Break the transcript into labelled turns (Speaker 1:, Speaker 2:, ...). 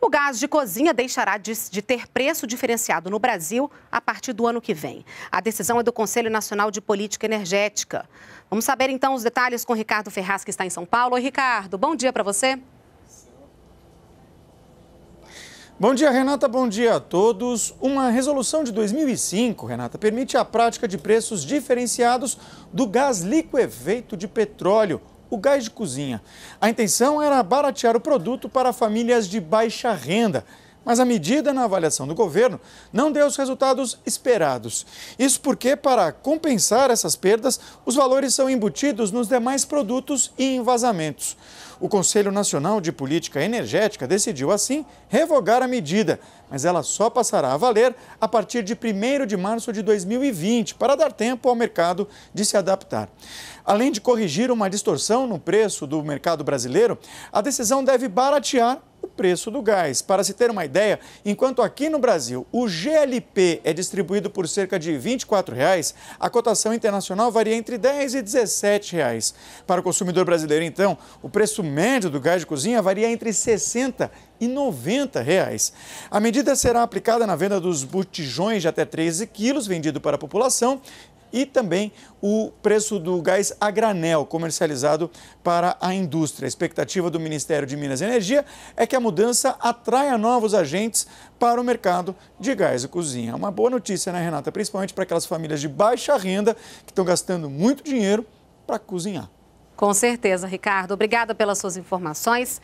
Speaker 1: O gás de cozinha deixará de, de, ter preço diferenciado no Brasil a partir do ano que vem. A decisão é do Conselho Nacional de Política Energética. Vamos saber então os detalhes com Ricardo Ferraz, que está em São Paulo. Oi, Ricardo, bom dia para você.
Speaker 2: Bom dia, Renata. Bom dia a todos. Uma resolução de 2005, Renata, permite a prática de preços diferenciados do gás liquefeito de petróleo, o gás de cozinha. A intenção era baratear o produto para famílias de baixa renda. Mas a medida, na avaliação do governo, não deu os resultados esperados. Isso porque, para compensar essas perdas, os valores são embutidos nos demais produtos e em vazamentos. O Conselho Nacional de Política Energética decidiu, assim, revogar a medida, mas ela só passará a valer a partir de 1 de março de 2020, para dar tempo ao mercado de se adaptar. Além de corrigir uma distorção no preço do mercado brasileiro, a decisão deve baratear preço do gás. Para se ter uma ideia, enquanto aqui no Brasil o GLP é distribuído por cerca de R$ 24, reais, a cotação internacional varia entre R$ 10 e R$ 17. Reais. Para o consumidor brasileiro, então, o preço médio do gás de cozinha varia entre R$ 60 e R$ 90. Reais. A medida será aplicada na venda dos botijões de até 13 quilos vendido para a população e também o preço do gás a granel comercializado para a indústria. A expectativa do Ministério de Minas e Energia é que a mudança atraia novos agentes para o mercado de gás e cozinha. Uma boa notícia, né, Renata? Principalmente para aquelas famílias de baixa renda que estão gastando muito dinheiro para cozinhar.
Speaker 1: Com certeza, Ricardo. Obrigada pelas suas informações.